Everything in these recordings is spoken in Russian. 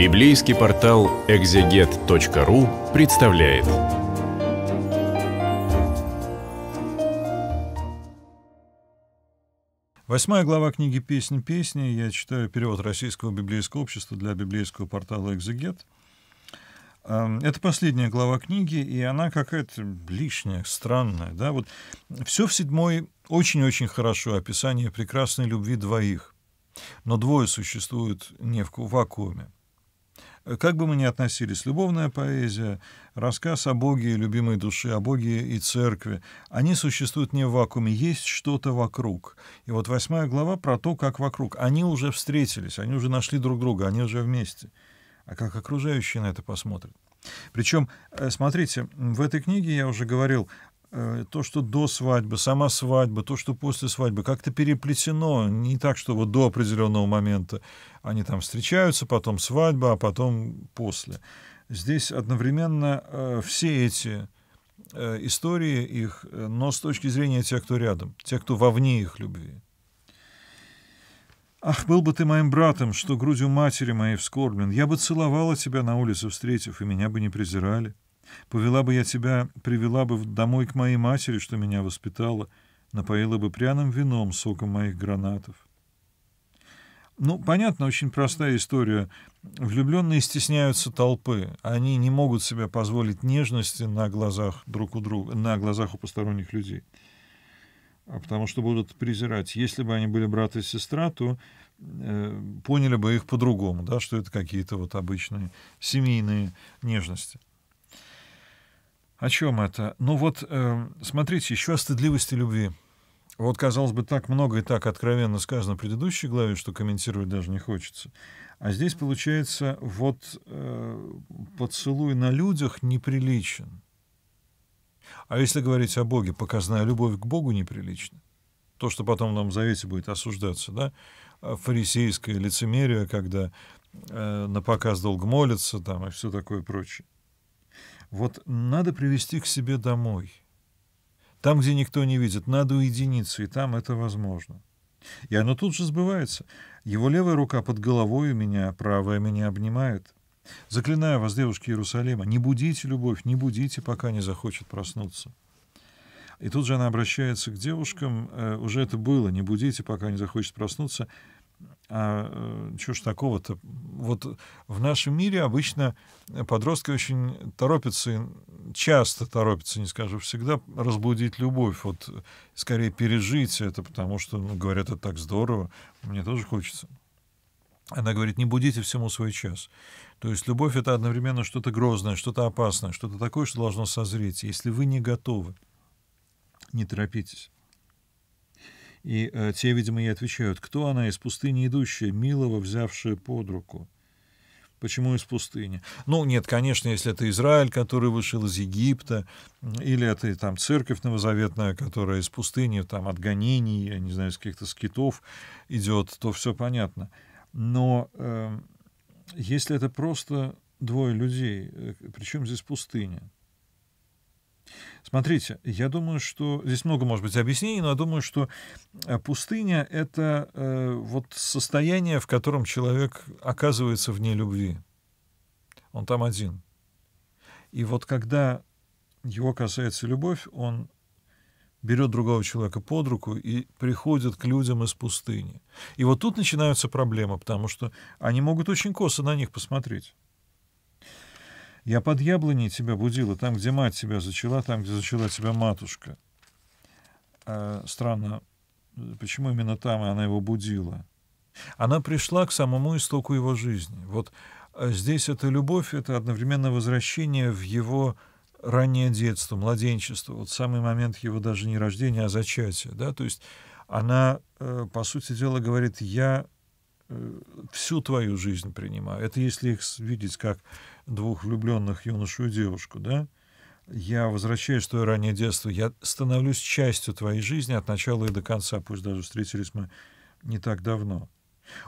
Библейский портал экзегет.ру представляет. Восьмая глава книги «Песнь песни». Я читаю перевод Российского библейского общества для библейского портала «Экзегет». Эм, это последняя глава книги, и она какая-то лишняя, странная. Да? Вот все в седьмой очень-очень хорошо описание прекрасной любви двоих. Но двое существуют не в вакууме. Э, как бы мы ни относились, любовная поэзия, рассказ о Боге и любимой душе, о Боге и церкви, они существуют не в вакууме, есть что-то вокруг. И вот восьмая глава про то, как вокруг. Они уже встретились, они уже нашли друг друга, они уже вместе. А как окружающие на это посмотрят? Причем, э, смотрите, в этой книге я уже говорил Э, то, что до свадьбы, сама свадьба, то, что после свадьбы, как-то переплетено, не так, что вот до определенного момента они там встречаются, потом свадьба, а потом после. Здесь одновременно э, все эти э, истории их, но с точки зрения тех, кто рядом, тех, кто вовне их любви. «Ах, был бы ты моим братом, что грудью матери моей вскорблен, я бы целовала тебя на улице, встретив, и меня бы не презирали. Повела бы я тебя, привела бы домой к моей матери, что меня воспитала, напоила бы пряным вином, соком моих гранатов. Ну, понятно, очень простая история. Влюбленные стесняются толпы. Они не могут себе позволить нежности на глазах друг у друга, на глазах у посторонних людей. А потому что будут презирать. Если бы они были брат и сестра, то э, поняли бы их по-другому, да, что это какие-то вот обычные семейные нежности. О чем это? Ну вот, э, смотрите, еще о стыдливости любви. Вот, казалось бы, так много и так откровенно сказано в предыдущей главе, что комментировать даже не хочется. А здесь, получается, вот э, поцелуй на людях неприличен. А если говорить о Боге, показная любовь к Богу неприлична. То, что потом в Новом Завете будет осуждаться, да, а фарисейское лицемерие, когда э, на показ долг молится там и все такое прочее. Вот надо привести к себе домой. Там, где никто не видит, надо уединиться, и там это возможно. И оно тут же сбывается. Его левая рука под головой у меня, правая меня обнимает. Заклинаю вас, девушки Иерусалима, не будите любовь, не будите, пока не захочет проснуться. И тут же она обращается к девушкам, э, уже это было, не будите, пока не захочет проснуться, а э, чего ж такого-то? Вот в нашем мире обычно подростки очень торопятся, часто торопятся, не скажу всегда, разбудить любовь, вот скорее пережить это, потому что, ну, говорят, это так здорово, мне тоже хочется. Она говорит, не будите всему свой час. То есть любовь — это одновременно что-то грозное, что-то опасное, что-то такое, что должно созреть. Если вы не готовы, не торопитесь. И э, те, видимо, и отвечают, кто она из пустыни идущая, милого взявшая под руку. Почему из пустыни? Ну, нет, конечно, если это Израиль, который вышел из Египта, или это там церковь новозаветная, которая из пустыни, там от гонений, я не знаю, из каких-то скитов идет, то все понятно. Но э, если это просто двое людей, э, причем здесь пустыня? Смотрите, я думаю, что здесь много, может быть, объяснений, но я думаю, что э, пустыня — это э, вот состояние, в котором человек оказывается вне любви. Он там один. И вот когда его касается любовь, он берет другого человека под руку и приходит к людям из пустыни. И вот тут начинаются проблемы, потому что они могут очень косо на них посмотреть. Я под яблоней тебя будила, там, где мать тебя зачала, там, где зачала тебя матушка. Э, странно, почему именно там она его будила? Она пришла к самому истоку его жизни. Вот а, здесь эта любовь — это одновременно возвращение в его раннее детство, младенчество, вот самый момент его даже не рождения, а зачатия, да, то есть она, э, по сути дела, говорит, я Э, всю твою жизнь принимаю. Это если их видеть как двух влюбленных юношу и девушку, да? Я возвращаюсь в твое раннее детство, я становлюсь частью твоей жизни от начала и до конца, пусть даже встретились мы не так давно.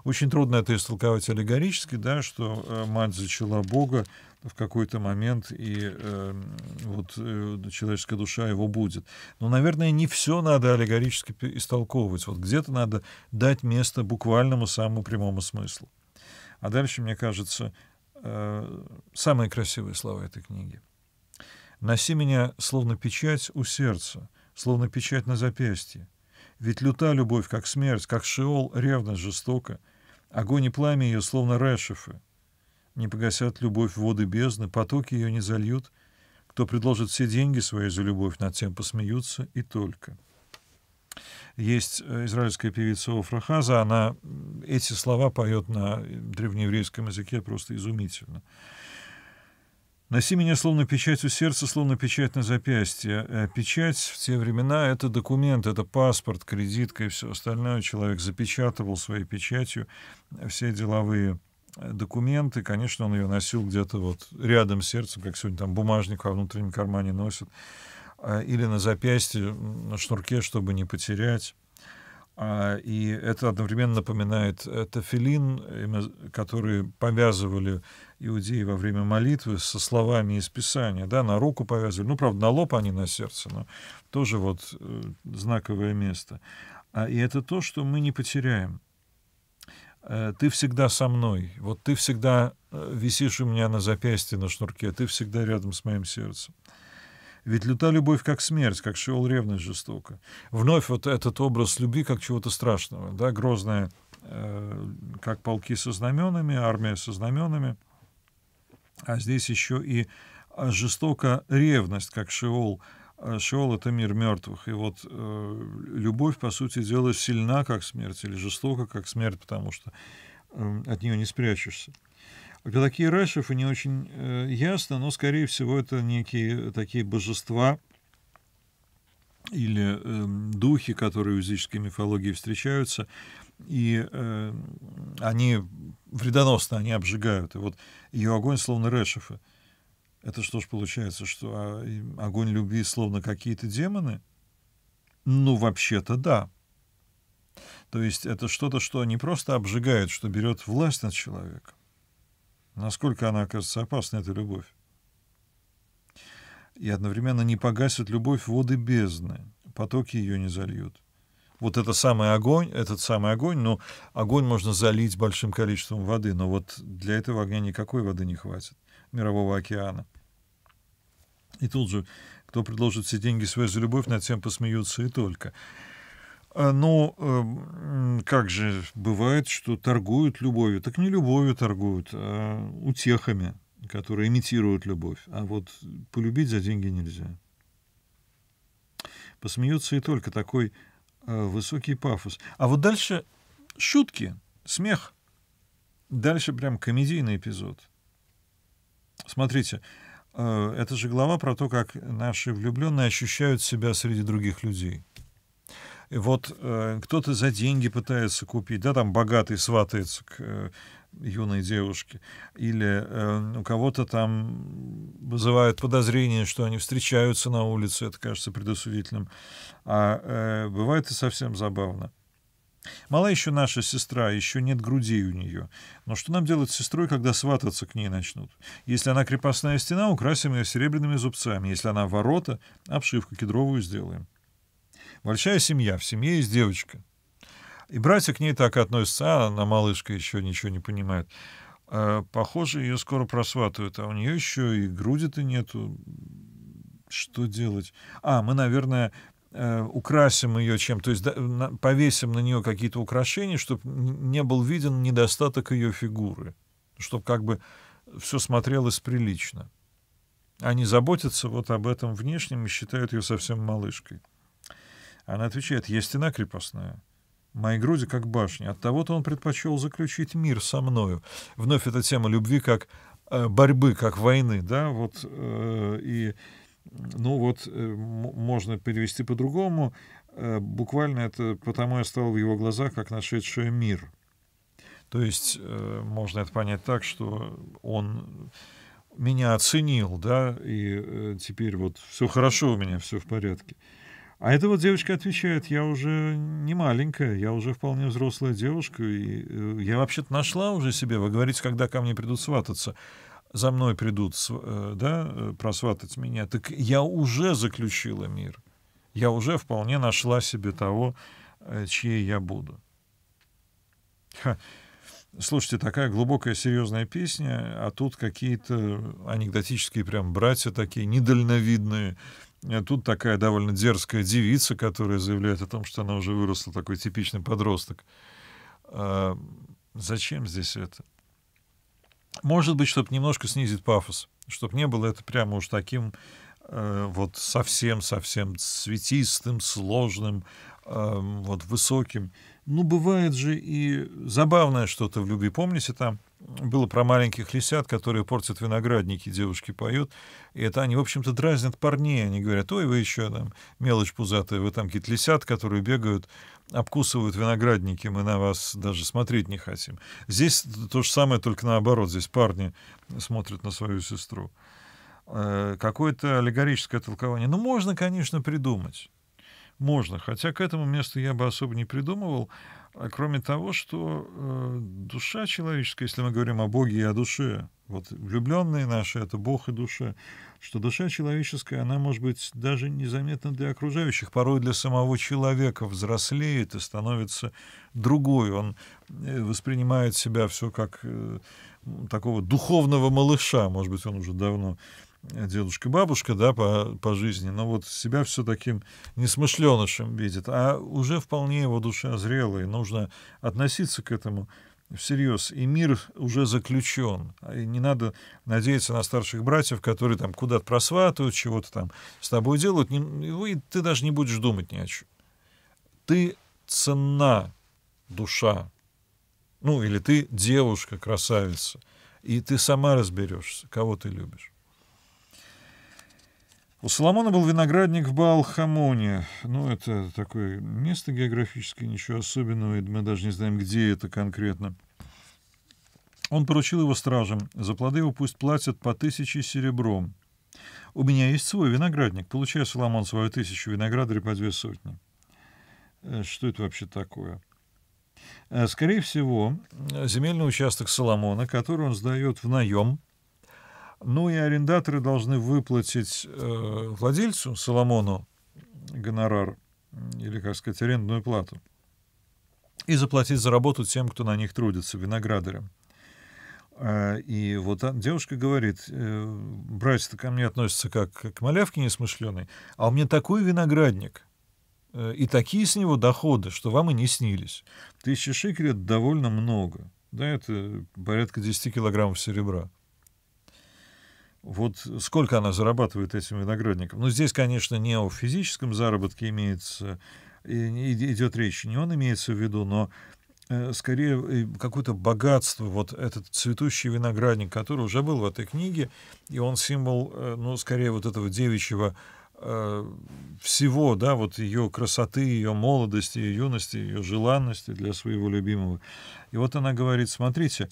Очень трудно это истолковать аллегорически, да, что э, мать зачала Бога в какой-то момент, и э, вот э, человеческая душа его будет. Но, наверное, не все надо аллегорически истолковывать. Вот где-то надо дать место буквальному самому прямому смыслу. А дальше, мне кажется, э, самые красивые слова этой книги. «Носи меня, словно печать у сердца, словно печать на запястье, ведь люта любовь, как смерть, как шеол, ревность жестока. Огонь и пламя ее, словно рэшефы. Не погасят любовь воды бездны, потоки ее не зальют. Кто предложит все деньги свои за любовь, над тем посмеются и только. Есть э, израильская певица Офра Хаза, она эти слова поет на древнееврейском языке просто изумительно. «Носи меня словно печать у сердца, словно печать на запястье». Э, печать в те времена — это документ, это паспорт, кредитка и все остальное. Человек запечатывал своей печатью э, все деловые э, документы. Конечно, он ее носил где-то вот рядом с сердцем, как сегодня там бумажник во внутреннем кармане носит, Или на запястье, на шнурке, чтобы не потерять. А, и это одновременно напоминает э, тафилин, который повязывали иудеи во время молитвы со словами из Писания. Да, на руку повязывали. Ну, правда, на лоб, а не на сердце. Но тоже вот э, знаковое место. А, и это то, что мы не потеряем. Э, ты всегда со мной. Вот ты всегда висишь у меня на запястье, на шнурке. А ты всегда рядом с моим сердцем. Ведь люта любовь как смерть, как шеол ревность жестоко. Вновь вот этот образ любви как чего-то страшного, да, грозное, э, как полки со знаменами, армия со знаменами. А здесь еще и а, жестоко ревность, как шиол. А, шиол это мир мертвых. И вот э, любовь, по сути дела, сильна, как смерть, или жестока, как смерть, потому что э, от нее не спрячешься. Когда такие рашифы не очень э, ясно, но, скорее всего, это некие такие божества или э, духи, которые в языческой мифологии встречаются, и э, они вредоносно, они обжигают. И вот ее огонь словно решифы. Это что ж получается, что а, огонь любви словно какие-то демоны? Ну, вообще-то да. То есть это что-то, что не просто обжигает, что берет власть над человеком, Насколько она окажется опасна, эта любовь? И одновременно не погасит любовь воды бездны, потоки ее не зальют. Вот это самый огонь, этот самый огонь, ну, огонь можно залить большим количеством воды, но вот для этого огня никакой воды не хватит, мирового океана. И тут же, кто предложит все деньги свои за любовь, над тем посмеются и только. А, ну, эм, как же бывает, что торгуют любовью. Так не любовью торгуют, а утехами, которые имитируют любовь. А вот полюбить за деньги нельзя. Посмеется и только такой а, высокий пафос. А вот дальше шутки, смех. Дальше прям комедийный эпизод. Смотрите, а, это же глава про то, как наши влюбленные ощущают себя среди других людей. Вот э, кто-то за деньги пытается купить, да, там богатый сватается к э, юной девушке, или э, у кого-то там вызывают подозрение, что они встречаются на улице, это кажется предосудительным, а э, бывает и совсем забавно. Мала еще наша сестра, еще нет грудей у нее. Но что нам делать с сестрой, когда свататься к ней начнут? Если она крепостная стена, украсим ее серебряными зубцами. Если она ворота, обшивку кедровую сделаем. Большая семья, в семье есть девочка. И братья к ней так относятся, а она малышка еще ничего не понимает. А, похоже, ее скоро просватывают, а у нее еще и груди-то нету. Что делать? А, мы, наверное, э, украсим ее чем, то есть повесим на нее какие-то украшения, чтобы не был виден недостаток ее фигуры, чтобы как бы все смотрелось прилично. Они заботятся вот об этом внешнем и считают ее совсем малышкой. Она отвечает, есть стена крепостная». Мои груди как башни. Оттого то он предпочел заключить мир со мною. Вновь эта тема любви как э, борьбы, как войны, да, вот э, и ну вот э, можно перевести по-другому. буквально это потому я стал в его глазах как нашедший мир. То есть можно это понять так, что он меня оценил, да, и теперь вот все хорошо у меня, все в порядке. А эта вот девочка отвечает, я уже не маленькая, я уже вполне взрослая девушка, и э, я вообще-то нашла уже себе, вы говорите, когда ко мне придут свататься, за мной придут, э, да, э, просватать меня, так я уже заключила мир, я уже вполне нашла себе того, чьей я буду. Ха. Слушайте, такая глубокая, серьезная песня, а тут какие-то анекдотические прям братья такие, недальновидные, Э, тут такая довольно дерзкая девица, которая заявляет о том, что она уже выросла, такой типичный подросток. А зачем здесь это? Может быть, чтобы немножко снизить пафос, чтобы не было это прямо уж таким э, вот совсем-совсем цветистым, сложным, э, вот высоким. Ну, бывает же и забавное что-то в любви. Помните, там было про маленьких лисят, которые портят виноградники, девушки поют. И это они, в общем-то, дразнят парней. Они говорят, ой, вы еще там мелочь пузатая, вы там какие-то лисят, которые бегают, обкусывают виноградники, мы на вас даже смотреть не хотим. Здесь то же самое, только наоборот. Здесь парни смотрят на свою сестру. Э, какое-то аллегорическое толкование. Ну, можно, конечно, придумать можно. Хотя к этому месту я бы особо не придумывал. А кроме того, что э, душа человеческая, если мы говорим о Боге и о душе, вот влюбленные наши — это Бог и душа, что душа человеческая, она, может быть, даже незаметна для окружающих, порой для самого человека взрослеет и становится другой. Он э, воспринимает себя все как э, такого духовного малыша, может быть, он уже давно дедушка-бабушка, да, по, по жизни, но вот себя все таким несмышленышем видит, а уже вполне его душа зрелая, нужно относиться к этому всерьез. И мир уже заключен. И не надо надеяться на старших братьев, которые там куда-то просватывают, чего-то там с тобой делают. Не, и ты даже не будешь думать ни о чем. Ты ценна душа. Ну, или ты девушка, красавица. И ты сама разберешься, кого ты любишь. У Соломона был виноградник в баал Ну, это такое место географическое, ничего особенного, и мы даже не знаем, где это конкретно. Он поручил его стражам. За плоды его пусть платят по тысяче серебром. «У меня есть свой виноградник. Получай, Соломон, свою тысячу виноградарь по две сотни». Э, что это вообще такое? Э, скорее всего, э, земельный участок Соломона, который он сдает в наем – ну и арендаторы должны выплатить э, владельцу Соломону гонорар или, как сказать, арендную плату и заплатить за работу тем, кто на них трудится, виноградарям. Э, и вот девушка говорит, э, братья-то ко мне относятся как к малявке несмышленой, а у меня такой виноградник, э, и такие с него доходы, что вам и не снились. Тысячи шекелей довольно много. Да, это порядка 10 килограммов серебра. Вот сколько она зарабатывает этим виноградником? Ну, здесь, конечно, не о физическом заработке имеется, идет речь, не он имеется в виду, но э, скорее э, какое-то богатство, вот этот цветущий виноградник, который уже был в этой книге, и он символ, э, ну, скорее вот этого девичьего всего, да, вот ее красоты, ее молодости, ее юности, ее желанности для своего любимого. И вот она говорит, смотрите,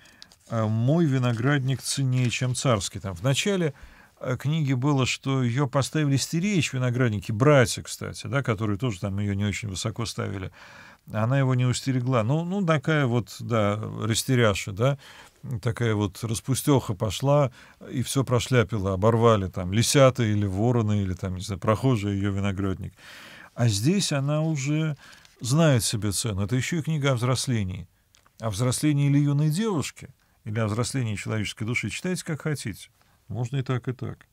Э, мой виноградник ценнее, чем царский. Там в начале э, книги было, что ее поставили стеречь виноградники, братья, кстати, да, которые тоже там ее не очень высоко ставили. Она его не устерегла. Ну, ну такая вот, да, растеряша, да, такая вот распустеха пошла и все прошляпила, оборвали там лисята или вороны, или там, не знаю, прохожие ее виноградник. А здесь она уже знает себе цену. Это еще и книга о взрослении. О взрослении или юной девушки — или о взрослении человеческой души. Читайте, как хотите. Можно и так, и так.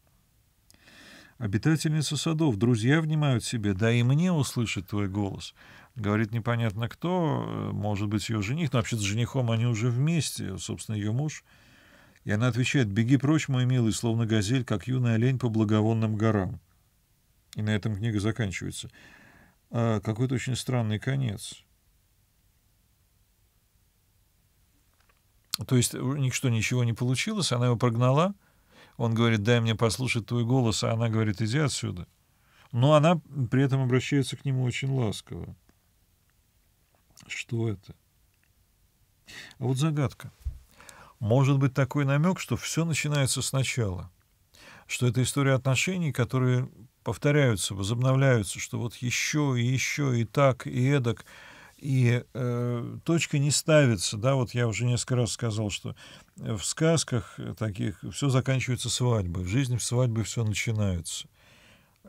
Обитательница садов, друзья внимают себе, да и мне услышит твой голос. Говорит непонятно кто, э, может быть, ее жених, но вообще-то с женихом они уже вместе, собственно, ее муж. И она отвечает, беги прочь, мой милый, словно газель, как юная олень по благовонным горам. И на этом книга заканчивается. А, какой-то очень странный конец. То есть ничто, ничего не получилось, она его прогнала. Он говорит, дай мне послушать твой голос, а она говорит, иди отсюда. Но она при этом обращается к нему очень ласково. Что это? А вот загадка. Может быть такой намек, что все начинается сначала, что это история отношений, которые повторяются, возобновляются, что вот еще и еще и так и эдак – и э, точка не ставится, да, вот я уже несколько раз сказал, что в сказках таких все заканчивается свадьбой, в жизни в свадьбе все начинается.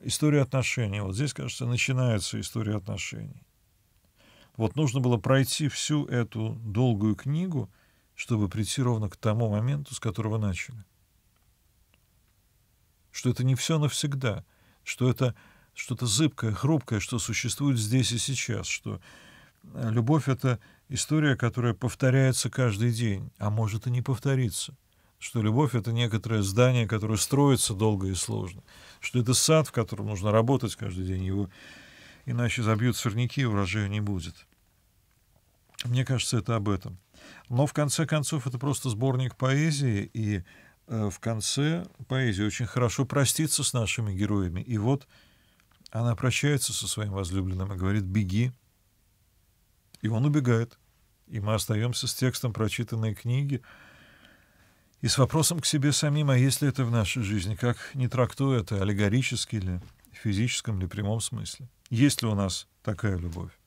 История отношений, вот здесь, кажется, начинается история отношений. Вот нужно было пройти всю эту долгую книгу, чтобы прийти ровно к тому моменту, с которого начали. Что это не все навсегда, что это что-то зыбкое, хрупкое, что существует здесь и сейчас, что Э, любовь — это история, которая повторяется каждый день, а может и не повторится. Что любовь — это некоторое здание, которое строится долго и сложно. Что это сад, в котором нужно работать каждый день, его иначе забьют сорняки, урожая не будет. Мне кажется, это об этом. Но в конце концов это просто сборник поэзии, и э, в конце поэзии очень хорошо простится с нашими героями. И вот она прощается со своим возлюбленным и говорит «беги, и он убегает. И мы остаемся с текстом прочитанной книги и с вопросом к себе самим, а есть ли это в нашей жизни, как не трактуя это, аллегорически ли, физическом ли прямом смысле. Есть ли у нас такая любовь?